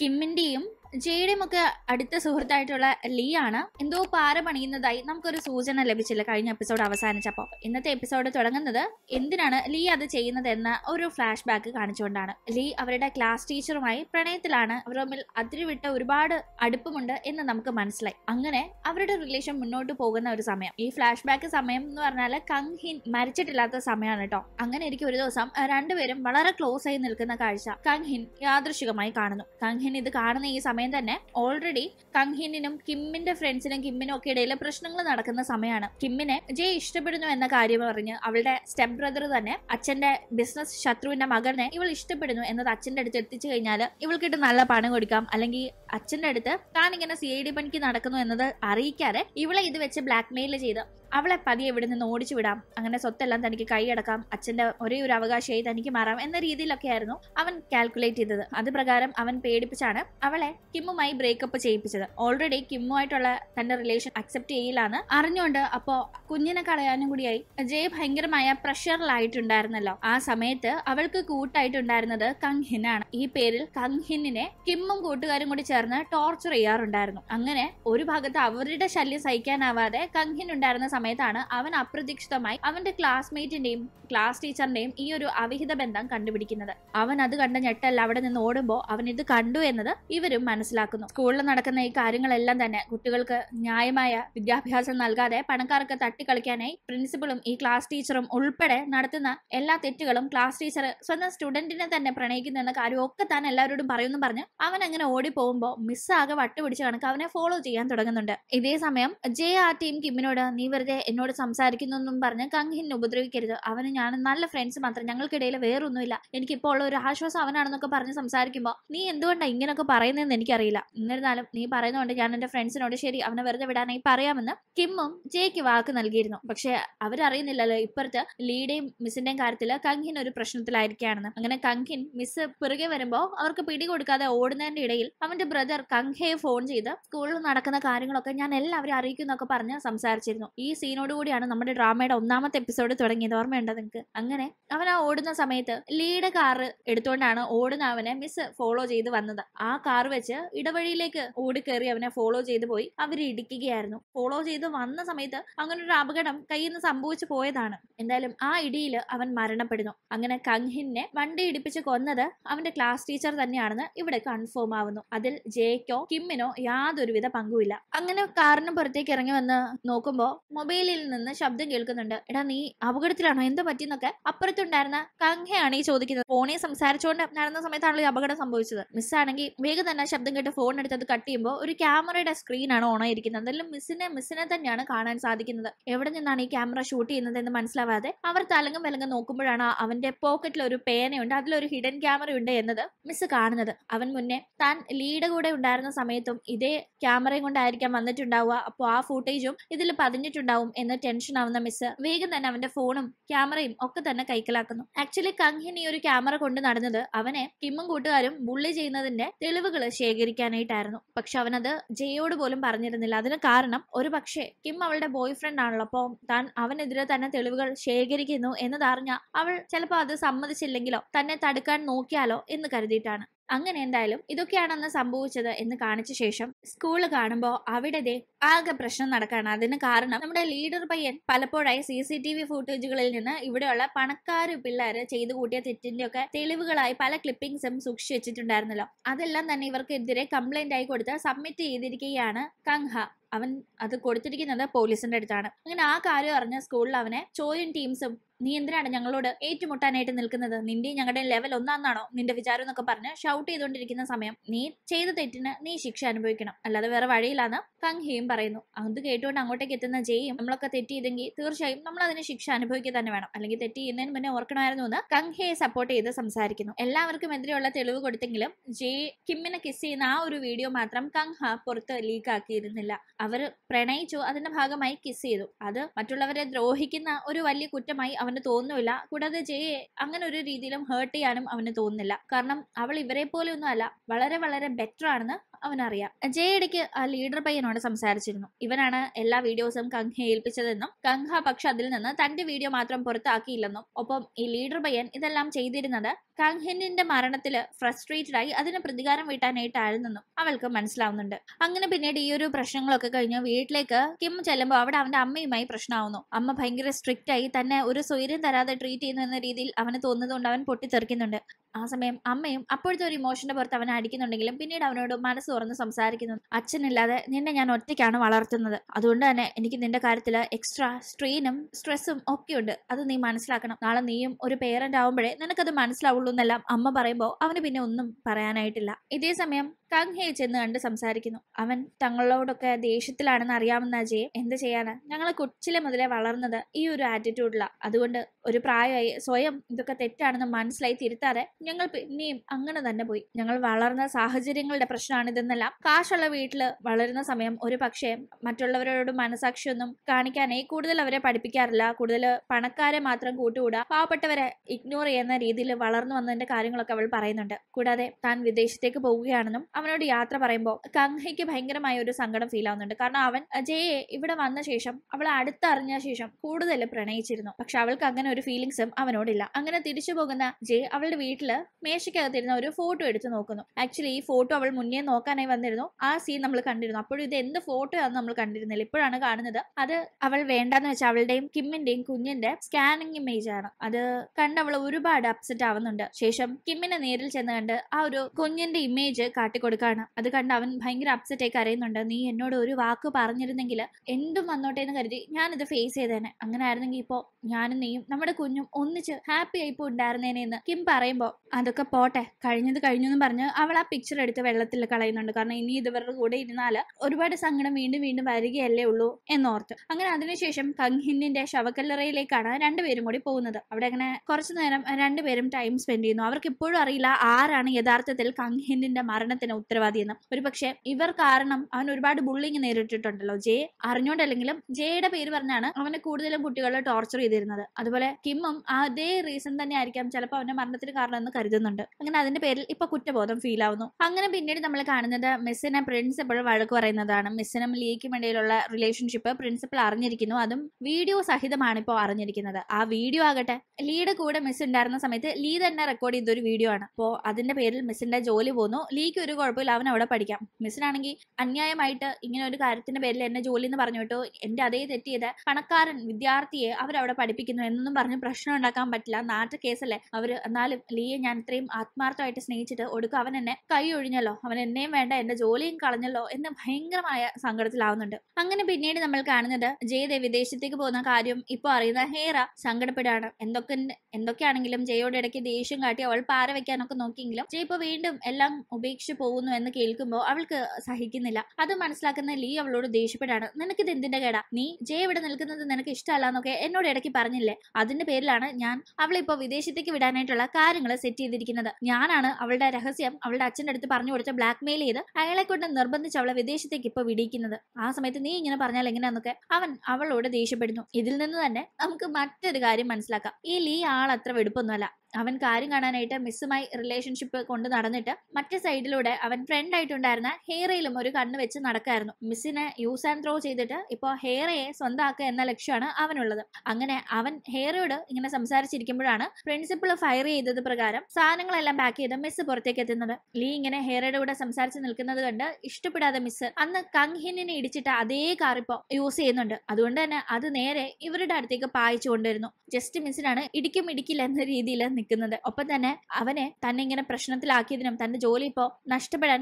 കിമ്മിൻ്റെയും ജെയുടെയും ഒക്കെ അടുത്ത സുഹൃത്തായിട്ടുള്ള ലീ ആണ് എന്തോ പാറ പണിയുന്നതായി നമുക്കൊരു സൂചന ലഭിച്ചില്ല കഴിഞ്ഞ എപ്പിസോഡ് അവസാനിച്ചപ്പോൾ ഇന്നത്തെ എപ്പിസോഡ് തുടങ്ങുന്നത് എന്തിനാണ് ലീ അത് ചെയ്യുന്നതെന്ന ഒരു ഫ്ലാഷ് ബാക്ക് കാണിച്ചുകൊണ്ടാണ് ലീ അവരുടെ ക്ലാസ് ടീച്ചറുമായി പ്രണയത്തിലാണ് അവർ തമ്മിൽ അതിരുവിട്ട ഒരുപാട് അടുപ്പമുണ്ട് എന്ന് നമുക്ക് മനസ്സിലായി അങ്ങനെ അവരുടെ റിലേഷൻ മുന്നോട്ട് പോകുന്ന ഒരു സമയം ഈ ഫ്ലാഷ് ബാക്ക് സമയം എന്ന് പറഞ്ഞാൽ കങ് ഹിൻ മരിച്ചിട്ടില്ലാത്ത സമയമാണ് കേട്ടോ അങ്ങനെ ഇരിക്കും ഒരു ദിവസം രണ്ടുപേരും വളരെ ക്ലോസ് ആയി നിൽക്കുന്ന കാഴ്ച കങ് ഹിൻ യാദൃശികമായി കാണുന്നു കങ് ഹിൻ ഇത് കാണുന്ന ഈ സമയം സമയം തന്നെ ഓൾറെഡി കങ്ഹിനും കിമ്മിന്റെ ഫ്രണ്ട്സിനും കിമ്മിനും ഒക്കെ ഇടയിൽ പ്രശ്നങ്ങൾ നടക്കുന്ന സമയമാണ് കിമ്മിനെ ജയ് ഇഷ്ടപ്പെടുന്നു എന്ന കാര്യം പറഞ്ഞ് അവളുടെ സ്റ്റെപ്പ് ബ്രദർ തന്നെ അച്ഛന്റെ ബിസിനസ് ശത്രുവിന്റെ മകനെ ഇവൾ ഇഷ്ടപ്പെടുന്നു എന്നത് അച്ഛന്റെ അടുത്ത് എത്തിച്ചു കഴിഞ്ഞാൽ ഇവൾക്കിട്ട് നല്ല പണം കൊടുക്കാം അല്ലെങ്കിൽ അച്ഛന്റെ അടുത്ത് താൻ ഇങ്ങനെ സി ഐ ഡി പണിക്ക് നടക്കുന്നു എന്നത് അറിയിക്കാതെ ഇവളെ ഇത് വെച്ച് ബ്ലാക്ക് മെയിൽ ചെയ്ത് അവളെ പതി എവിടെ നിന്ന് ഓടിച്ചു വിടാം അങ്ങനെ സ്വത്തെല്ലാം തനിക്ക് കൈയടക്കാം അച്ഛന്റെ ഒരേ ഒരു അവകാശമായി തനിക്ക് മാറാം എന്ന രീതിയിലൊക്കെയായിരുന്നു അവൻ കാൽക്കുലേറ്റ് ചെയ്തത് അത് പ്രകാരം അവൻ പേടിപ്പിച്ചാണ് അവളെ കിമ്മുമായി ബ്രേക്കപ്പ് ചെയ്യിപ്പിച്ചത് ഓൾറെഡി കിമ്മുമായിട്ടുള്ള തന്റെ റിലേഷൻ അക്സെപ്റ്റ് ചെയ്യില്ലാന്ന് അറിഞ്ഞുകൊണ്ട് അപ്പോ കുഞ്ഞിനെ കളയാനും കൂടിയായി ജയ് ഭയങ്കരമായ പ്രഷറിലായിട്ടുണ്ടായിരുന്നല്ലോ ആ സമയത്ത് അവൾക്ക് കൂട്ടായിട്ടുണ്ടായിരുന്നത് കങ്ഹിൻ ആണ് ഈ പേരിൽ കങ്ഹിനെ കിമ്മും കൂട്ടുകാരും കൂടി ചേർന്ന് ടോർച്ചർ ചെയ്യാറുണ്ടായിരുന്നു അങ്ങനെ ഒരു ഭാഗത്ത് അവരുടെ ശല്യം സഹിക്കാനാവാതെ കങ്ഹിൻ ഉണ്ടായിരുന്ന സമയത്താണ് അവൻ അപ്രതീക്ഷിതമായി അവന്റെ ക്ലാസ്മേറ്റിന്റെയും ക്ലാസ് ടീച്ചറിന്റെയും ഈ ഒരു അവിഹിത ബന്ധം കണ്ടുപിടിക്കുന്നത് അവൻ അത് കണ്ട ഞെട്ടല്ല അവിടെ നിന്ന് ഓടുമ്പോൾ അവൻ ഇത് കണ്ടു എന്നത് ഇവരും മനസ്സിലാക്കുന്നു സ്കൂളിൽ നടക്കുന്ന ഈ കാര്യങ്ങളെല്ലാം തന്നെ കുട്ടികൾക്ക് ന്യായമായ വിദ്യാഭ്യാസം നൽകാതെ പണക്കാർക്ക് തട്ടിക്കളിക്കാനായി പ്രിൻസിപ്പളും ഈ ക്ലാസ് ടീച്ചറും ഉൾപ്പെടെ നടത്തുന്ന എല്ലാ തെറ്റുകളും ക്ലാസ് ടീച്ചർ സ്വന്തം സ്റ്റുഡന്റിനെ തന്നെ പ്രണയിക്കുന്ന കാര്യം ഒക്കെ താൻ എല്ലാവരോടും പറയുമെന്ന് പറഞ്ഞ് അവൻ അങ്ങനെ ഓടി പോകുമ്പോൾ മിസ്സാകെ വട്ടുപിടിച്ച് കണക്ക് അവനെ ഫോളോ ചെയ്യാൻ തുടങ്ങുന്നുണ്ട് ഇതേ സമയം ജെ ആ ടീം കിമ്മിനോട് നീ വെറുതെ എന്നോട് സംസാരിക്കുന്നു എന്നും പറഞ്ഞ് കങ്ഹിൻ ഉപദ്രവിക്കരുത് അവന് ആണ് നല്ല ഫ്രണ്ട്സ് മാത്രം ഞങ്ങൾക്കിടയിൽ വേറൊന്നുമില്ല ഇപ്പോൾ ഉള്ള ഒരു ആശ്വാസം അവനാണെന്നൊക്കെ പറഞ്ഞ് സംസാരിക്കുമ്പോൾ നീ എന്തുകൊണ്ടാണ് ഇങ്ങനെയൊക്കെ പറയുന്നതെന്ന് എനിക്കറിയില്ല എന്നിരുന്നാലും നീ പറയുന്നതുകൊണ്ട് ഞാൻ എന്റെ ഫ്രണ്ട്സിനോട് ശരി അവനെ വെറുതെ വിടാനായി പറയാമെന്ന് കിമ്മും ജയ്ക്ക് വാക്ക് നൽകിയിരുന്നു പക്ഷെ അവരറിയുന്നില്ലല്ലോ ഇപ്പുറത്ത് ലീഡേയും മിസ്സിന്റെയും കാര്യത്തിൽ കങ്കിൻ ഒരു പ്രശ്നത്തിലായിരിക്കുകയാണെന്ന് അങ്ങനെ കങ്കിൻ മിസ് പിറകെ വരുമ്പോൾ അവർക്ക് പിടികൊടുക്കാതെ ഓടുന്നതിന്റെ ഇടയിൽ അവന്റെ ബ്രദർ കങ്കയെ ഫോൺ ചെയ്ത് സ്കൂളിൽ നടക്കുന്ന കാര്യങ്ങളൊക്കെ ഞാൻ എല്ലാവരും അറിയിക്കുന്നൊക്കെ പറഞ്ഞ് സംസാരിച്ചിരുന്നു ഈ സീനോട് കൂടിയാണ് നമ്മുടെ ഡ്രാമയുടെ ഒന്നാമത്തെ എപ്പിസോഡ് തുടങ്ങിയത് ഓർമ്മയുണ്ടത് നമുക്ക് അങ്ങനെ അവൻ ആ ഓടുന്ന സമയത്ത് ലീഡ് കാറ് എടുത്തുകൊണ്ടാണ് ഓടുന്ന അവനെ മിസ് ഫോളോ ചെയ്ത് വന്നത് ആ കാർ വെച്ച് ഇടവഴിയിലേക്ക് ഓടിക്കേറി അവനെ ഫോളോ ചെയ്ത് പോയി അവർ ഇടിക്കുകയായിരുന്നു ഫോളോ ചെയ്ത് വന്ന സമയത്ത് അങ്ങനെ ഒരു അപകടം കയ്യിൽ നിന്ന് സംഭവിച്ചു പോയതാണ് എന്തായാലും ആ ഇടിയിൽ അവൻ മരണപ്പെടുന്നു അങ്ങനെ കങ്ഹിനെ വണ്ടി ഇടിപ്പിച്ച് കൊന്നത് അവന്റെ ക്ലാസ് ടീച്ചർ തന്നെയാണെന്ന് ഇവിടെ കൺഫേം ആവുന്നു അതിൽ ജേക്കോ കിമ്മിനോ യാതൊരുവിധ പങ്കുമില്ല അങ്ങനെ കാറിന് പുറത്തേക്ക് ഇറങ്ങി വന്ന് നോക്കുമ്പോൾ മൊബൈലിൽ നിന്ന് ശബ്ദം കേൾക്കുന്നുണ്ട് എടാ നീ അപകടത്തിലാണോ എന്താ പറ്റിയെന്നൊക്കെ അപ്പുറത്തുണ്ടായിരുന്ന കങ്ങയാണ് ഈ ചോദിക്കുന്നത് ഫോണിൽ സംസാരിച്ചുകൊണ്ട് നടന്ന സമയത്താണല്ലോ ഈ അപകടം സംഭവിച്ചത് മിസ്സാണെങ്കിൽ വേഗം തന്നെ ശബ്ദം കേട്ട് ഫോൺ എടുത്തത് കട്ട് ചെയ്യുമ്പോൾ ഒരു ക്യാമറയുടെ സ്ക്രീനാണ് ഓൺ ആയിരിക്കുന്നത് എന്തായാലും മിസ്സിനെ മിസ്സിനെ തന്നെയാണ് കാണാൻ സാധിക്കുന്നത് എവിടെ നിന്നാണ് ഈ ക്യാമറ ഷൂട്ട് ചെയ്യുന്നത് എന്ന് മനസ്സിലാവാതെ അവർ തലങ്ങും വിലങ്ങും നോക്കുമ്പോഴാണ് അവന്റെ പോക്കറ്റിൽ ഒരു പേനയുണ്ട് അതിലൊരു ഹിഡൻ ക്യാമറ ഉണ്ട് എന്നത് മിസ് കാണുന്നത് അവൻ മുന്നേ താൻ ലീഡ് കൂടെ ഉണ്ടായിരുന്ന സമയത്തും ഇതേ ക്യാമറയും കൊണ്ടായിരിക്കാം വന്നിട്ടുണ്ടാവുക അപ്പോൾ ആ ഫുട്ടേജും ഇതിൽ പതിഞ്ഞിട്ടുണ്ടാവും എന്ന് ടെൻഷൻ ആവുന്ന മിസ് വേഗം തന്നെ അവന്റെ ഫോണും ക്യാമറയും ഫോട്ടോയും ഒക്കെ തന്നെ കൈക്കലാക്കുന്നു ആക്ച്വലി കങ്ഹിൻ ഈ ഒരു ക്യാമറ കൊണ്ട് നടന്നത് അവനെ കിമ്മും കൂട്ടുകാരും ബുള്ളി ചെയ്യുന്നതിന്റെ തെളിവുകൾ ശേഖരിക്കാനായിട്ടായിരുന്നു പക്ഷെ അവനത് ജയോട് പോലും പറഞ്ഞിരുന്നില്ല അതിന് കാരണം ഒരു പക്ഷേ കിം അവളുടെ ബോയ് ഫ്രണ്ട് ആണല്ലോ അപ്പം താൻ അവനെതിരെ തന്നെ തെളിവുകൾ ശേഖരിക്കുന്നു എന്നതറിഞ്ഞ അവൾ ചിലപ്പോൾ അത് സമ്മതിച്ചില്ലെങ്കിലോ തന്നെ തടുക്കാൻ നോക്കിയാലോ എന്ന് കരുതിയിട്ടാണ് അങ്ങനെ എന്തായാലും ഇതൊക്കെയാണ് അന്ന് സംഭവിച്ചത് എന്ന് കാണിച്ച ശേഷം സ്കൂൾ കാണുമ്പോൾ അവിടെ ദേ ആകെ പ്രശ്നം നടക്കാണ് അതിന് കാരണം നമ്മുടെ ലീഡർ പയ്യൻ പലപ്പോഴായി സി സി ടി വി ഫുട്ടേജുകളിൽ നിന്ന് ഇവിടെയുള്ള പണക്കാര് പിള്ളേര് ചെയ്തു കൂട്ടിയ തെറ്റിന്റെ ഒക്കെ തെളിവുകളായി പല ക്ലിപ്പിംഗ്സും സൂക്ഷിച്ചു വെച്ചിട്ടുണ്ടായിരുന്നല്ലോ അതെല്ലാം തന്നെ ഇവർക്കെതിരെ കംപ്ലൈന്റ് ആയി കൊടുത്ത് സബ്മിറ്റ് ചെയ്തിരിക്കുകയാണ് കങ്ഹ അവൻ അത് കൊടുത്തിരിക്കുന്നത് പോലീസിന്റെ അടുത്താണ് അങ്ങനെ ആ കാര്യം അറിഞ്ഞ സ്കൂളിൽ അവനെ ചോദ്യം ടീംസും നീ എന്തിനാണ് ഞങ്ങളോട് ഏറ്റുമുട്ടാനായിട്ട് നിൽക്കുന്നത് നിന്റെ ഞങ്ങളുടെ ലെവൽ ഒന്നാന്നാണോ നിന്റെ വിചാരം എന്നൊക്കെ പറഞ്ഞ് ഷൗട്ട് ചെയ്തുകൊണ്ടിരിക്കുന്ന സമയം നീ ചെയ്ത തെറ്റിന് നീ ശിക്ഷ അനുഭവിക്കണം അല്ലാതെ വേറെ വഴിയില്ലാന്ന് കങ് ഹീം പറയുന്നു അത് കേട്ടുകൊണ്ട് അങ്ങോട്ടേക്ക് എത്തുന്ന ജയും നമ്മളൊക്കെ തെറ്റ് ചെയ്തെങ്കിൽ തീർച്ചയായും നമ്മൾ അതിന് ശിക്ഷ അനുഭവിക്കുക തന്നെ വേണം അല്ലെങ്കിൽ തെറ്റ് ചെയ്യുന്നതിന് മുന്നേ ഓർക്കണമായിരുന്നു എന്ന് കങ് ഹെയെ സപ്പോർട്ട് ചെയ്ത് സംസാരിക്കുന്നു എല്ലാവർക്കും എതിരെയുള്ള തെളിവ് കൊടുത്തെങ്കിലും ജെ കിമ്മിനെ കിസ് ചെയ്യുന്ന ആ ഒരു വീഡിയോ മാത്രം കങ് ഹ പുറത്ത് ലീക്ക് ആക്കിയിരുന്നില്ല അവർ പ്രണയിച്ചു അതിന്റെ ഭാഗമായി കിസ് ചെയ്തു അത് മറ്റുള്ളവരെ ദ്രോഹിക്കുന്ന ഒരു വലിയ കുറ്റമായി അവന് തോന്നുന്നില്ല കൂടാതെ ജയെ അങ്ങനെ ഒരു രീതിയിലും ഹേർട്ട് ചെയ്യാനും അവന് തോന്നുന്നില്ല കാരണം അവൾ ഇവരെ പോലെ ഒന്നും അല്ല വളരെ വളരെ ബെറ്റർ ആണെന്ന് അവനറിയാം ജയടിക്ക് ആ ലീഡർ പയ്യനോട് സംസാരിച്ചിരുന്നു ഇവനാണ് എല്ലാ വീഡിയോസും കങ്ഹയെ ഏൽപ്പിച്ചതെന്നും കങ്ഹ പക്ഷെ അതിൽ നിന്ന് തന്റെ വീഡിയോ മാത്രം പുറത്താക്കിയില്ലെന്നും ഒപ്പം ഈ ലീഡർ പയ്യൻ ഇതെല്ലാം ചെയ്തിരുന്നത് കങ്ഹനിന്റെ മരണത്തിൽ ഫ്രസ്ട്രേറ്റഡ് ആയി അതിന് പ്രതികാരം വീട്ടാനായിട്ടായിരുന്നെന്നും അവൾക്ക് മനസ്സിലാവുന്നുണ്ട് അങ്ങനെ പിന്നീട് ഈ ഒരു പ്രശ്നങ്ങളൊക്കെ കഴിഞ്ഞ് വീട്ടിലേക്ക് കിം ചെല്ലുമ്പോൾ അവിടെ അവന്റെ അമ്മയുമായി പ്രശ്നമാവുന്നു അമ്മ ഭയങ്കര സ്ട്രിക്റ്റ് ആയി തന്നെ ഒരു സ്വൈര്യം തരാതെ ട്രീറ്റ് ചെയ്യുന്നു എന്ന രീതിയിൽ അവന് തോന്നുന്നതുകൊണ്ട് അവൻ പൊട്ടിത്തെറിക്കുന്നുണ്ട് ആ സമയം അമ്മയും അപ്പോഴത്തെ ഒരു ഇമോഷന്റെ പുറത്ത് അവനെ അടിക്കുന്നുണ്ടെങ്കിലും പിന്നീട് അവനോട് മനസ്സ് തുറന്ന് സംസാരിക്കുന്നു അച്ഛനില്ലാതെ നിന്നെ ഞാൻ ഒറ്റയ്ക്കാണ് വളർത്തുന്നത് അതുകൊണ്ട് തന്നെ എനിക്ക് നിന്റെ കാര്യത്തിൽ എക്സ്ട്രാ സ്ട്രെയിനും സ്ട്രെസ്സും ഒക്കെ ഉണ്ട് അത് നീ മനസ്സിലാക്കണം നാളെ നീയും ഒരു പേരന്റ് ആവുമ്പോഴേ നിനക്കത് മനസ്സിലാവുള്ളൂ എന്നെല്ലാം അമ്മ പറയുമ്പോൾ അവന് പിന്നെ ഒന്നും പറയാനായിട്ടില്ല ഇതേ സമയം കങ് ഹേ ചെന്ന് കണ്ട് സംസാരിക്കുന്നു അവൻ തങ്ങളോടൊക്കെ ദേഷ്യത്തിലാണെന്ന് അറിയാമെന്ന അജയ് എന്ത് ചെയ്യാനാ ഞങ്ങളെ കൊച്ചിലെ മുതലേ വളർന്നത് ഈ ഒരു ആറ്റിറ്റ്യൂഡിലാണ് അതുകൊണ്ട് ഒരു പ്രായമായി സ്വയം ഇതൊക്കെ തെറ്റാണെന്ന് മനസ്സിലായി തിരുത്താതെ ഞങ്ങൾ പിന്നെയും അങ്ങനെ തന്നെ പോയി ഞങ്ങൾ വളർന്ന സാഹചര്യങ്ങളുടെ ഇതെന്നെല്ലാം കാശുള്ള വീട്ടിൽ വളരുന്ന സമയം ഒരു പക്ഷേ മറ്റുള്ളവരോട് മനസാക്ഷിയൊന്നും കാണിക്കാനായി കൂടുതൽ അവരെ പഠിപ്പിക്കാറില്ല കൂടുതൽ പണക്കാരെ മാത്രം കൂട്ടുകൂടാ പാവപ്പെട്ടവരെ ഇഗ്നോർ ചെയ്യുന്ന രീതിയിൽ വളർന്നു വന്നതിന്റെ കാര്യങ്ങളൊക്കെ അവൾ പറയുന്നുണ്ട് കൂടാതെ താൻ വിദേശത്തേക്ക് പോവുകയാണെന്നും അവനോട് യാത്ര പറയുമ്പോൾ ഗംഗയ്ക്ക് ഭയങ്കരമായ ഒരു സങ്കടം ഫീൽ ആവുന്നുണ്ട് കാരണം അവൻ ജയെ ഇവിടെ വന്ന ശേഷം അവളെ അടുത്തറിഞ്ഞ ശേഷം കൂടുതൽ പ്രണയിച്ചിരുന്നു പക്ഷെ അവൾക്ക് അങ്ങനെ ഒരു ഫീലിങ്സും അവനോടില്ല അങ്ങനെ തിരിച്ചു പോകുന്ന ജയ് അവളുടെ വീട്ടില് മേശയ്ക്കകത്തിരുന്ന ഒരു ഫോട്ടോ എടുത്തു നോക്കുന്നു ആക്ച്വലി ഈ ഫോട്ടോ അവൾ മുന്നേ നോക്കാനായി വന്നിരുന്നു ആ സീൻ നമ്മൾ കണ്ടിരുന്നു അപ്പോഴും ഇത് എന്ത് ഫോട്ടോ ആണെന്ന് നമ്മൾ കണ്ടിരുന്നില്ല ഇപ്പോഴാണ് കാണുന്നത് അത് അവൾ വേണ്ടെന്ന് വെച്ചാൽ അവളുടെയും കിമ്മിന്റെയും കുഞ്ഞിന്റെ സ്കാനിങ് ഇമേജ് ആണ് അത് കണ്ട് അവൾ ഒരുപാട് അപ്സെറ്റ് ആവുന്നുണ്ട് ശേഷം കിമ്മിനെ നേരിൽ ചെന്ന് കണ്ട് ആ ഒരു കുഞ്ഞിന്റെ ഇമേജ് കാട്ടിക്കൊടുക്കും കൊടുക്കുകയാണ് അത് കണ്ട് അവൻ ഭയങ്കര അപ്സെറ്റായി കരയുന്നുണ്ട് നീ എന്നോട് ഒരു വാക്ക് പറഞ്ഞിരുന്നെങ്കിൽ എന്തും വന്നോട്ടെ എന്ന് കരുതി ഞാനിത് ഫേസ് ചെയ്തേനെ അങ്ങനെ ആയിരുന്നെങ്കിൽ ഇപ്പോൾ ഞാനും നീയും നമ്മുടെ കുഞ്ഞും ഒന്നിച്ച് ഹാപ്പി ആയിപ്പോൾ ഉണ്ടായിരുന്നേനെ എന്ന് കിം പറയുമ്പോൾ അതൊക്കെ പോട്ടെ കഴിഞ്ഞത് കഴിഞ്ഞു എന്ന് പറഞ്ഞ് അവൾ ആ പിക്ചർ എടുത്ത് വെള്ളത്തിൽ കളയുന്നുണ്ട് കാരണം ഇനി ഇതുവരുടെ കൂടെ ഇരുന്നാൽ ഒരുപാട് സങ്കടം വീണ്ടും വീണ്ടും വരികയല്ലേ ഉള്ളൂ എന്നോർത്ത് അങ്ങനെ അതിനുശേഷം കങ്ഹിന്നിന്റെ ശവക്കല്ലറയിലേക്കാണ് രണ്ടുപേരും കൂടി പോകുന്നത് അവിടെ അങ്ങനെ കുറച്ചു നേരം രണ്ടുപേരും ടൈം സ്പെൻഡ് ചെയ്യുന്നു അവർക്ക് ഇപ്പോഴും അറിയില്ല ആരാണ് യഥാർത്ഥത്തിൽ കങ്ഹിന്നിന്റെ മരണത്തിന് ഉത്തരവാദിയെന്ന് ഒരു പക്ഷേ ഇവർ കാരണം അവൻ ഒരുപാട് ബുള്ളിങ് നേരിട്ടിട്ടുണ്ടല്ലോ ജെ അറിഞ്ഞുകൊണ്ടല്ലെങ്കിലും ജെയുടെ പേര് പറഞ്ഞാണ് അവനെ കൂടുതലും കുട്ടികളെ ടോർച്ചർ ചെയ്തിരുന്നത് അതുപോലെ കിമ്മും അതേ റീസൺ തന്നെ ആയിരിക്കാം ചിലപ്പോൾ അവന്റെ മരണത്തിന് കാരണം എന്ന് കരുതുന്നുണ്ട് അങ്ങനെ അതിന്റെ പേരിൽ ഇപ്പൊ കുറ്റബോധം ഫീൽ ആവുന്നു അങ്ങനെ പിന്നീട് നമ്മൾ കാണുന്നത് മെസ്സിനെ പ്രിൻസിപ്പൾ വഴക്ക് പറയുന്നതാണ് മെസ്സിനും ലീക്കും ഇടയിലുള്ള റിലേഷൻഷിപ്പ് പ്രിൻസിപ്പൾ അറിഞ്ഞിരിക്കുന്നു അതും വീഡിയോ സഹിതമാണ് ഇപ്പോൾ അറിഞ്ഞിരിക്കുന്നത് ആ വീഡിയോ ആകട്ടെ ലീയുടെ കൂടെ മിസ് ഉണ്ടായിരുന്ന സമയത്ത് ലീ തന്നെ റെക്കോർഡ് ചെയ്തൊരു വീഡിയോ ആണ് അപ്പോൾ അതിന്റെ പേരിൽ മെസ്സിന്റെ ജോലി പോന്നു ലീക്ക് ഒരു കുഴപ്പമില്ല അവൻ അവിടെ പഠിക്കാം മിസ്സിനാണെങ്കിൽ അന്യായമായിട്ട് ഇങ്ങനെ ഒരു കാര്യത്തിന്റെ പേരിൽ എന്നെ ജോലി എന്ന് പറഞ്ഞു വിട്ടു എന്റെ അതേ തെറ്റിയത് പണക്കാരൻ വിദ്യാർത്ഥിയെ അവരവിടെ പഠിപ്പിക്കുന്നു എന്നൊന്നും പറഞ്ഞ് പ്രശ്നം ഉണ്ടാക്കാൻ പറ്റില്ല നാട്ട കേസല്ലേ അവർ എന്നാലും ലീയെ ഞാൻ ഇത്രയും ആത്മാർത്ഥമായിട്ട് സ്നേഹിച്ചിട്ട് ഒടുക്കും അവൻ എന്നെ കൈ ഒഴിഞ്ഞല്ലോ അവൻ എന്നെയും വേണ്ട എന്റെ ജോലിയും കളഞ്ഞല്ലോ എന്ന് ഭയങ്കരമായ സങ്കടത്തിലാവുന്നുണ്ട് അങ്ങനെ പിന്നീട് നമ്മൾ കാണുന്നത് ജയദേവ് വിദേശത്തേക്ക് പോകുന്ന കാര്യം ഇപ്പോൾ അറിയുന്ന ഹേറ സങ്കടപ്പെടുകയാണ് എന്തൊക്കെ എന്തൊക്കെയാണെങ്കിലും ജയോടെ ഇടയ്ക്ക് ദേഷ്യം കാട്ടി അവൾ പാര വെക്കാനൊക്കെ നോക്കിയെങ്കിലും ജയ ഇപ്പോൾ വീണ്ടും എല്ലാം ഉപേക്ഷിച്ച് പോകുന്നു എന്ന് കേൾക്കുമ്പോൾ അവൾക്ക് സഹിക്കുന്നില്ല അത് മനസ്സിലാക്കുന്ന ലീ അവളോട് ദേഷ്യപ്പെടാണ് നിനക്കിത് എന്തിന്റെ കേടാ നീ ജയ ഇവിടെ നിൽക്കുന്നത് നിനക്ക് ഇഷ്ടമല്ല എന്നൊക്കെ എന്നോട് ഇടയ്ക്ക് പറഞ്ഞില്ലേ അതിന്റെ പേരിലാണ് ഞാൻ അവളെ ഇപ്പോൾ വിദേശത്തേക്ക് വിടാനായിട്ടുള്ള കാര്യങ്ങൾ സെറ്റ് ചെയ്തിരിക്കുന്നത് ഞാനാണ് അവളുടെ രഹസ്യം അവളുടെ അച്ഛൻ്റെ അടുത്ത് പറഞ്ഞു കൊടുത്ത് ബ്ലാക്ക് മെയിൽ ചെയ്ത് അയാളെ കൊണ്ട് നിർബന്ധിച്ച് അവളെ വിദേശത്തേക്ക് ഇപ്പോൾ വിടിയിക്കുന്നത് ആ സമയത്ത് നീ ഇങ്ങനെ പറഞ്ഞാൽ എങ്ങനെയാന്നൊക്കെ അവൻ അവളോട് ദേഷ്യപ്പെടുന്നു ഇതിൽ നിന്ന് തന്നെ നമുക്ക് മറ്റൊരു കാര്യം മനസ്സിലാക്കാം ഈ ലീ ആൾ അത്ര വെടുപ്പൊന്നുമല്ല അവൻ കാര്യം കാണാനായിട്ട് മിസ്സുമായി റിലേഷൻഷിപ്പ് കൊണ്ട് നടന്നിട്ട് മറ്റേ സൈഡിലൂടെ അവൻ ഫ്രണ്ട് ആയിട്ടുണ്ടായിരുന്ന ഹേറയിലും ഒരു കണ്ണ് വെച്ച് നടക്കായിരുന്നു മിസ്സിനെ യൂസ് ആൻഡ് ത്രോ ചെയ്തിട്ട് ഇപ്പോൾ ഹേറയെ സ്വന്തമാക്കുക എന്ന ലക്ഷ്യമാണ് അവനുള്ളത് അങ്ങനെ അവൻ ഹേറയോട് ഇങ്ങനെ സംസാരിച്ചിരിക്കുമ്പോഴാണ് പ്രിൻസിപ്പിൾ ഫയർ ചെയ്തത് പ്രകാരം സാധനങ്ങളെല്ലാം പാക്ക് ചെയ്ത് മിസ് പുറത്തേക്ക് എത്തുന്നത് ലീ ഇങ്ങനെ ഹേറയുടെ കൂടെ സംസാരിച്ച് നിൽക്കുന്നത് കണ്ട് ഇഷ്ടപ്പെടാതെ മിസ് അന്ന് കങ്ഹിനെ ഇടിച്ചിട്ട് അതേ കാർ ഇപ്പോൾ യൂസ് ചെയ്യുന്നുണ്ട് അതുകൊണ്ട് തന്നെ അത് നേരെ ഇവരുടെ അടുത്തേക്ക് പായിച്ചു കൊണ്ടുവരുന്നു ജസ്റ്റ് മിസ്സിനാണ് ഇടിക്കും ഇടിക്കില്ല എന്ന രീതിയിൽ നിൽക്കുന്നത് ഒപ്പം തന്നെ അവനെ തന്നെ ഇങ്ങനെ പ്രശ്നത്തിലാക്കിയതിനും തന്റെ ജോലി ഇപ്പോ നഷ്ടപ്പെടാൻ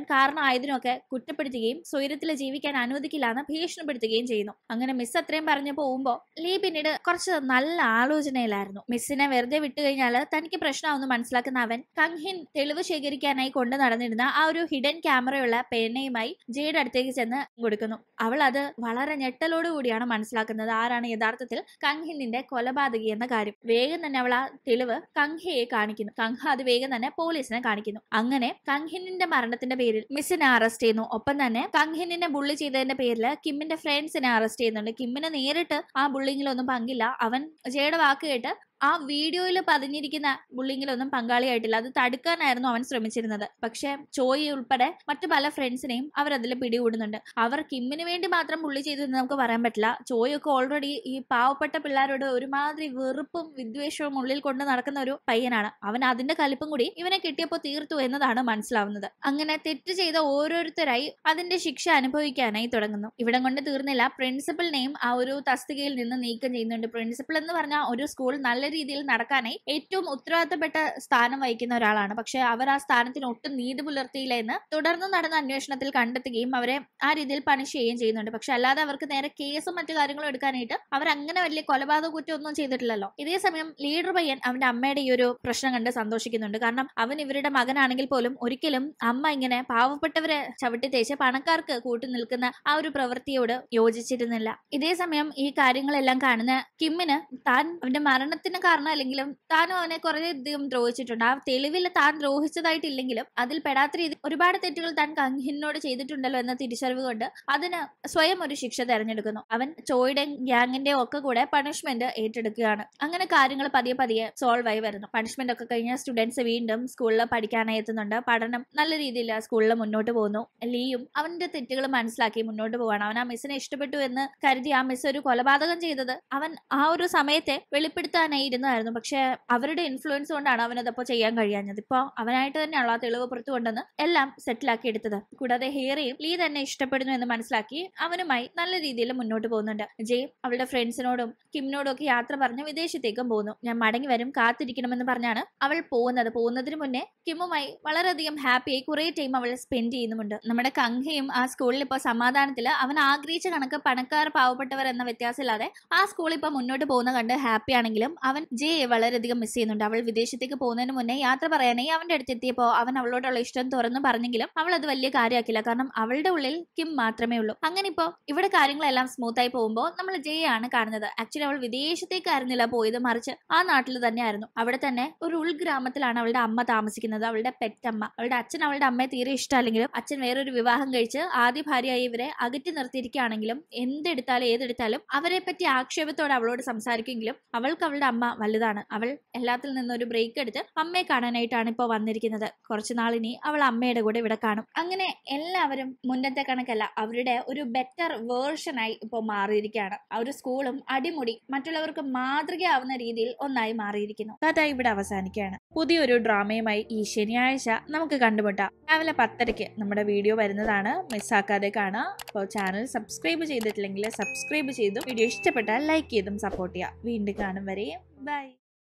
ഒക്കെ കുറ്റപ്പെടുത്തുകയും സ്വൈരത്തിൽ ജീവിക്കാൻ അനുവദിക്കില്ല എന്ന് ഭീഷണിപ്പെടുത്തുകയും ചെയ്യുന്നു അങ്ങനെ മിസ് അത്രയും പറഞ്ഞു പോകുമ്പോ ലീ പിന്നീട് കുറച്ച് നല്ല ആലോചനയിലായിരുന്നു മിസ്സിനെ വെറുതെ വിട്ടു കഴിഞ്ഞാൽ തനിക്ക് പ്രശ്നമാവുന്ന മനസ്സിലാക്കുന്ന അവൻ കങ്ഹിൻ തെളിവ് ശേഖരിക്കാനായി കൊണ്ട് നടന്നിരുന്ന ആ ഒരു ഹിഡൻ ക്യാമറയുള്ള പേനയുമായി ജയുടെ അടുത്തേക്ക് ചെന്ന് കൊടുക്കുന്നു അവൾ അത് വളരെ ഞെട്ടലോടുകൂടിയാണ് മനസ്സിലാക്കുന്നത് ആരാണ് യഥാർത്ഥത്തിൽ കങ്ഹിന്നിന്റെ കൊലപാതകി എന്ന കാര്യം വേഗം തന്നെ അവൾ ആ തെളിവ് കങ്ഹിൻ മിഥയെ കാണിക്കുന്നു കങ്ഹ അത് വേഗം തന്നെ പോലീസിനെ കാണിക്കുന്നു അങ്ങനെ കങ്ഹിനിന്റെ മരണത്തിന്റെ പേരിൽ മിസ്സിനെ അറസ്റ്റ് ചെയ്യുന്നു ഒപ്പം തന്നെ കങ്ഹിനിനെ ബുള്ളി ചെയ്തതിന്റെ പേരിൽ കിമ്മിന്റെ ഫ്രണ്ട്സിനെ അറസ്റ്റ് ചെയ്യുന്നുണ്ട് കിമ്മിനെ നേരിട്ട് ആ ബുള്ളിങ്ങിലൊന്നും പങ്കില്ല അവൻ ജയുടെ വാക്ക് കേട്ട് ആ വീഡിയോയിൽ പതിഞ്ഞിരിക്കുന്ന ബുള്ളിങ്ങിലൊന്നും പങ്കാളിയായിട്ടില്ല അത് തടുക്കാനായിരുന്നു അവൻ ശ്രമിച്ചിരുന്നത് പക്ഷേ ചോയ് ഉൾപ്പെടെ മറ്റു പല ഫ്രണ്ട്സിനെയും അതിൽ പിടികൂടുന്നുണ്ട് അവർ കിമ്മിന് വേണ്ടി മാത്രം പുള്ളി എന്ന് നമുക്ക് പറയാൻ പറ്റില്ല ചോയൊക്കെ ഓൾറെഡി ഈ പാവപ്പെട്ട പിള്ളേരോട് ഒരുമാതിരി വെറുപ്പും വിദ്വേഷവും ഉള്ളിൽ കൊണ്ട് നടക്കുന്ന ഒരു പയ്യനാണ് അവൻ അതിന്റെ കലിപ്പും കൂടി ഇവനെ കിട്ടിയപ്പോൾ തീർത്തു എന്നതാണ് മനസ്സിലാവുന്നത് അങ്ങനെ തെറ്റ് ചെയ്ത ഓരോരുത്തരായി അതിന്റെ ശിക്ഷ അനുഭവിക്കാനായി തുടങ്ങുന്നു ഇവിടം കൊണ്ട് തീർന്നില്ല പ്രിൻസിപ്പലിനെയും ആ ഒരു തസ്തികയിൽ നിന്ന് നീക്കം ചെയ്യുന്നുണ്ട് പ്രിൻസിപ്പൽ എന്ന് പറഞ്ഞാൽ ഒരു സ്കൂൾ നല്ല രീതിയിൽ നടക്കാനായി ഏറ്റവും ഉത്തരവാദിത്തപ്പെട്ട സ്ഥാനം വഹിക്കുന്ന ഒരാളാണ് പക്ഷെ അവർ ആ സ്ഥാനത്തിന് ഒട്ടും നീതി പുലർത്തിയില്ല എന്ന് തുടർന്ന് നടന്ന അന്വേഷണത്തിൽ കണ്ടെത്തുകയും അവരെ ആ രീതിയിൽ പണിഷ് ചെയ്യുകയും ചെയ്യുന്നുണ്ട് പക്ഷെ അല്ലാതെ അവർക്ക് നേരെ കേസും മറ്റു കാര്യങ്ങളും എടുക്കാനായിട്ട് അവർ അങ്ങനെ വലിയ കൊലപാതക കുറ്റം ഒന്നും ചെയ്തിട്ടില്ലല്ലോ ഇതേ സമയം ലീഡർ പയ്യൻ അവന്റെ അമ്മയുടെ ഈ ഒരു പ്രശ്നം കണ്ട് സന്തോഷിക്കുന്നുണ്ട് കാരണം അവൻ ഇവരുടെ മകനാണെങ്കിൽ പോലും ഒരിക്കലും അമ്മ ഇങ്ങനെ പാവപ്പെട്ടവരെ ചവിട്ടി തേച്ച് പണക്കാർക്ക് കൂട്ടി നിൽക്കുന്ന ആ ഒരു പ്രവൃത്തിയോട് യോജിച്ചിരുന്നില്ല ഇതേ സമയം ഈ കാര്യങ്ങളെല്ലാം കാണുന്ന കിമ്മിന് താൻ അവന്റെ മരണത്തിന് കാരണം അല്ലെങ്കിലും താനും അവനെ അധികം ദ്രോഹിച്ചിട്ടുണ്ട് ആ തെളിവിൽ താൻ ദ്രോഹിച്ചതായിട്ടില്ലെങ്കിലും അതിൽ പെടാത്ത രീതി ഒരുപാട് തെറ്റുകൾ താൻ കഹിനോട് ചെയ്തിട്ടുണ്ടല്ലോ എന്ന തിരിച്ചറിവ് കൊണ്ട് അതിന് സ്വയം ഒരു ശിക്ഷ തെരഞ്ഞെടുക്കുന്നു അവൻ ചോയുടെ ഗ്യാങ്ങിന്റെ ഒക്കെ കൂടെ പണിഷ്മെന്റ് ഏറ്റെടുക്കുകയാണ് അങ്ങനെ കാര്യങ്ങൾ പതിയെ പതിയെ സോൾവ് ആയി വരുന്നു പണിഷ്മെന്റ് ഒക്കെ കഴിഞ്ഞ സ്റ്റുഡൻസ് വീണ്ടും സ്കൂളിൽ പഠിക്കാനായി എത്തുന്നുണ്ട് പഠനം നല്ല രീതിയിൽ ആ സ്കൂളിൽ മുന്നോട്ട് പോകുന്നു ലീയും അവന്റെ തെറ്റുകൾ മനസ്സിലാക്കി മുന്നോട്ട് പോവാണ് അവൻ ആ മിസ്സിനെ ഇഷ്ടപ്പെട്ടു എന്ന് കരുതി ആ മിസ് ഒരു കൊലപാതകം ചെയ്തത് അവൻ ആ ഒരു സമയത്തെ വെളിപ്പെടുത്താനായി ഇരുന്നായിരുന്നു പക്ഷെ അവരുടെ ഇൻഫ്ലുവൻസ് കൊണ്ടാണ് അവനതപ്പോൾ ചെയ്യാൻ കഴിയാഞ്ഞത് ഇപ്പൊ അവനായിട്ട് തന്നെയാണല്ലോ ആ തെളിവ് പുറത്തു കൊണ്ടെന്ന് എല്ലാം സെറ്റിലാക്കി എടുത്തത് കൂടാതെ ഹേറയും ലീ തന്നെ ഇഷ്ടപ്പെടുന്നു എന്ന് മനസ്സിലാക്കി അവനുമായി നല്ല രീതിയിൽ മുന്നോട്ട് പോകുന്നുണ്ട് ജയ് അവളുടെ ഫ്രണ്ട്സിനോടും കിമിനോടും ഒക്കെ യാത്ര പറഞ്ഞ് വിദേശത്തേക്കും പോകുന്നു ഞാൻ മടങ്ങി വരും കാത്തിരിക്കണമെന്ന് പറഞ്ഞാണ് അവൾ പോകുന്നത് പോകുന്നതിന് മുന്നേ കിമ്മുമായി വളരെയധികം ഹാപ്പിയായി കുറേ ടൈം അവൾ സ്പെൻഡ് ചെയ്യുന്നുമുണ്ട് നമ്മുടെ കങ്കയും ആ സ്കൂളിൽ ഇപ്പോൾ സമാധാനത്തിൽ അവൻ ആഗ്രഹിച്ച കണക്ക് പണക്കാർ പാവപ്പെട്ടവർ എന്ന വ്യത്യാസമില്ലാതെ ആ സ്കൂൾ ഇപ്പോൾ മുന്നോട്ട് പോകുന്ന കണ്ട് ഹാപ്പി ആണെങ്കിലും അവൻ ജയയെ വളരെയധികം മിസ് ചെയ്യുന്നുണ്ട് അവൾ വിദേശത്തേക്ക് പോകുന്നതിന് മുന്നേ യാത്ര പറയാനായി അവന്റെ അടുത്തെത്തിയപ്പോൾ അവൻ അവളോടുള്ള ഇഷ്ടം തുറന്നു പറഞ്ഞെങ്കിലും അവൾ അത് വലിയ കാര്യമാക്കില്ല കാരണം അവളുടെ ഉള്ളിൽ കിം മാത്രമേ ഉള്ളൂ അങ്ങനെ ഇപ്പോ ഇവിടെ കാര്യങ്ങളെല്ലാം സ്മൂത്തായി പോകുമ്പോൾ നമ്മൾ ജയയാണ് ആണ് കാണുന്നത് ആക്ച്വലി അവൾ ആയിരുന്നില്ല പോയത് മറിച്ച് ആ നാട്ടിൽ തന്നെയായിരുന്നു അവിടെ തന്നെ ഒരു ഉൾഗ്രാമത്തിലാണ് അവളുടെ അമ്മ താമസിക്കുന്നത് അവളുടെ പെറ്റമ്മ അവളുടെ അച്ഛൻ അവളുടെ അമ്മയെ തീരെ ഇഷ്ടമല്ലെങ്കിലും അച്ഛൻ വേറൊരു വിവാഹം കഴിച്ച് ആദ്യ ഭാര്യയായി ഇവരെ അകറ്റി നിർത്തിയിരിക്കുകയാണെങ്കിലും എന്തെടുത്താലും ഏതെടുത്താലും അവരെ പറ്റി ആക്ഷേപത്തോടെ അവളോട് സംസാരിക്കുമെങ്കിലും അവൾക്ക് അവളുടെ അമ്മ വലുതാണ് അവൾ എല്ലാത്തിൽ നിന്നൊരു ബ്രേക്ക് എടുത്ത് അമ്മയെ കാണാനായിട്ടാണ് ഇപ്പോൾ വന്നിരിക്കുന്നത് കുറച്ചു നാളിനി അവൾ അമ്മയുടെ കൂടെ ഇവിടെ കാണും അങ്ങനെ എല്ലാവരും മുന്നത്തെ കണക്കല്ല അവരുടെ ഒരു ബെറ്റർ വേർഷനായി ഇപ്പോൾ മാറിയിരിക്കുകയാണ് ആ ഒരു സ്കൂളും അടിമുടി മറ്റുള്ളവർക്ക് മാതൃകയാവുന്ന രീതിയിൽ ഒന്നായി മാറിയിരിക്കുന്നു കഥ ഇവിടെ അവസാനിക്കുകയാണ് പുതിയൊരു ഡ്രാമയുമായി ഈ ശനിയാഴ്ച നമുക്ക് കണ്ടുമുട്ടാം രാവിലെ പത്തരയ്ക്ക് നമ്മുടെ വീഡിയോ വരുന്നതാണ് മിസ്സാക്കാതെ കാണുക അപ്പോൾ ചാനൽ സബ്സ്ക്രൈബ് ചെയ്തിട്ടില്ലെങ്കിൽ സബ്സ്ക്രൈബ് ചെയ്തും വീഡിയോ ഇഷ്ടപ്പെട്ടാൽ ലൈക്ക് ചെയ്തും സപ്പോർട്ട് ചെയ്യാം വീണ്ടും കാണും വരെയും Bye.